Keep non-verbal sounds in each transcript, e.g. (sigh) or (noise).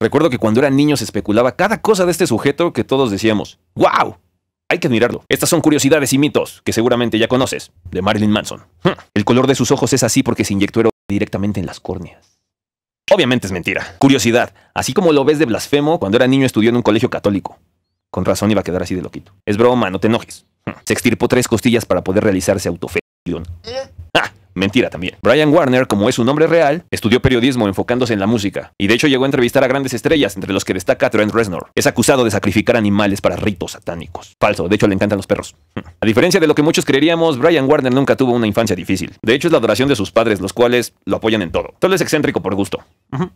Recuerdo que cuando era niño se especulaba cada cosa de este sujeto que todos decíamos, ¡Wow! Hay que admirarlo. Estas son curiosidades y mitos que seguramente ya conoces, de Marilyn Manson. El color de sus ojos es así porque se inyectó directamente en las córneas. Obviamente es mentira. Curiosidad, así como lo ves de blasfemo, cuando era niño estudió en un colegio católico. Con razón iba a quedar así de loquito. Es broma, no te enojes. Se extirpó tres costillas para poder realizarse autofección ¿Eh? ¡Ah! Mentira también. Brian Warner, como es un nombre real, estudió periodismo enfocándose en la música, y de hecho llegó a entrevistar a grandes estrellas, entre los que destaca Trent Reznor. Es acusado de sacrificar animales para ritos satánicos. Falso, de hecho le encantan los perros. (laughs) A diferencia de lo que muchos creeríamos, Brian Warner nunca tuvo una infancia difícil. De hecho es la adoración de sus padres, los cuales lo apoyan en todo. Todo es excéntrico por gusto.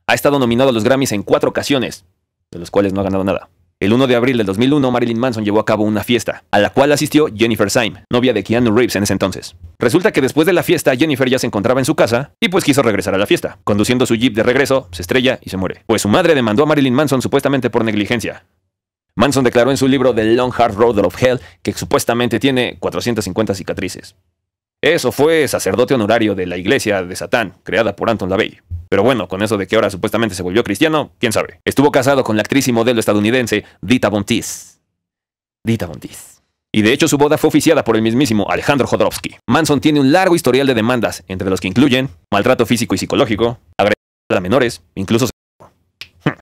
Ha estado nominado a los Grammys en cuatro ocasiones, de los cuales no ha ganado nada. El 1 de abril del 2001, Marilyn Manson llevó a cabo una fiesta, a la cual asistió Jennifer Syme, novia de Keanu Reeves en ese entonces. Resulta que después de la fiesta Jennifer ya se encontraba en su casa y pues quiso regresar a la fiesta. Conduciendo su jeep de regreso, se estrella y se muere. Pues su madre demandó a Marilyn Manson supuestamente por negligencia. Manson declaró en su libro The Long Hard Road of Hell que supuestamente tiene 450 cicatrices. Eso fue sacerdote honorario de la iglesia de Satán, creada por Anton LaVey. Pero bueno, con eso de que ahora supuestamente se volvió cristiano, quién sabe. Estuvo casado con la actriz y modelo estadounidense Dita Bontis. Dita Bontis. Y de hecho su boda fue oficiada por el mismísimo Alejandro Jodorowsky. Manson tiene un largo historial de demandas, entre los que incluyen maltrato físico y psicológico, agresión a menores, incluso